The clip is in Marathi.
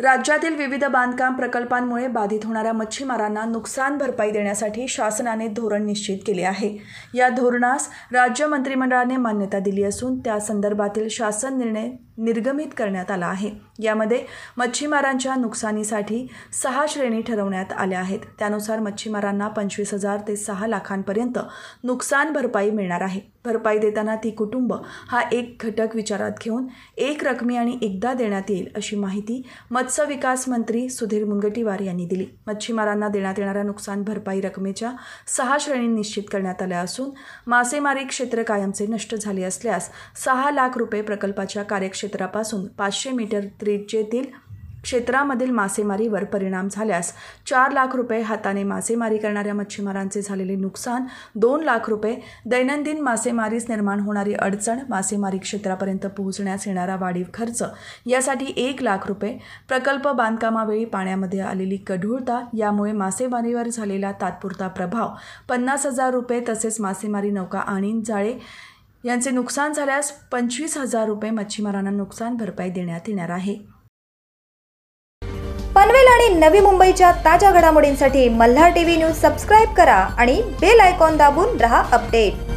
राज्यातील विविध बांधकाम प्रकल्पांमुळे बाधित होणाऱ्या मच्छीमारांना नुकसान भरपाई देण्यासाठी शासनाने धोरण निश्चित केले आहे या धोरणास राज्य मंत्रिमंडळाने मान्यता दिली असून त्या संदर्भातील शासन निर्णय निर्गमित करण्यात आला आहे यामध्ये मच्छीमारांच्या नुकसानीसाठी सहा श्रेणी ठरवण्यात आल्या आहेत त्यानुसार मच्छीमारांना पंचवीस हजार ते सहा लाखांपर्यंत नुकसान भरपाई मिळणार आहे भरपाई देताना ती कुटुंब हा एक घटक विचारात घेऊन एक रकमी आणि एकदा देण्यात येईल अशी माहिती मत्स्य विकास मंत्री सुधीर मुनगटीवार यांनी दिली मच्छीमारांना देण्यात येणाऱ्या नुकसान भरपाई रकमेच्या सहा श्रेणी निश्चित करण्यात आल्या असून मासेमारी क्षेत्र कायमचे नष्ट झाले असल्यास सहा लाख रुपये प्रकल्पाच्या कार्यक्षम क्षेत्रापासून पाचशे मीटर त्रिज्येतील क्षेत्रामधील मासेमारीवर परिणाम झाल्यास चार लाख रुपये हाताने मासेमारी करणाऱ्या मच्छीमारांचे झालेले नुकसान दोन लाख रुपये दैनंदिन मासेमारीस निर्माण होणारी अडचण मासेमारी क्षेत्रापर्यंत पोहोचण्यास येणारा वाढीव खर्च यासाठी एक लाख रुपये प्रकल्प बांधकामावेळी पाण्यामध्ये आलेली कढूळता यामुळे मासेमारीवर झालेला तात्पुरता प्रभाव पन्नास हजार रुपये तसेच मासेमारी नौका आणीन जाळे यांचे नुकसान झाल्यास पंचवीस हजार रुपये मच्छीमारांना नुकसान भरपाई देण्यात येणार आहे पनवेल आणि नवी मुंबईच्या ताज्या घडामोडींसाठी मल्हार टीव्ही न्यूज सबस्क्राईब करा आणि बेल आयकॉन दाबून रहा अपडेट